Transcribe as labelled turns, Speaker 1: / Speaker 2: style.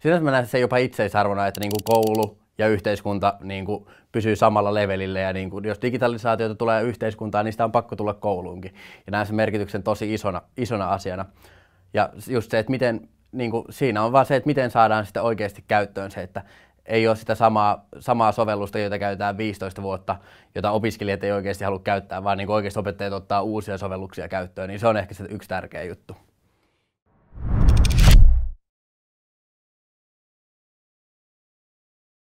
Speaker 1: Sinänsä siis mä näen se jopa itseisarvona, että niin kuin koulu ja yhteiskunta niin kuin pysyy samalla levelillä ja niin kuin, jos digitalisaatiota tulee yhteiskuntaan, niin sitä on pakko tulla kouluunkin. Ja näen sen merkityksen tosi isona, isona asiana. Ja just se, että miten, niin kuin, siinä on vaan se, että miten saadaan sitä oikeasti käyttöön se, että ei ole sitä samaa, samaa sovellusta, jota käytetään 15 vuotta, jota opiskelijat ei oikeasti halua käyttää, vaan niin oikeasti opettajat ottaa uusia sovelluksia käyttöön, niin se on ehkä se yksi tärkeä juttu.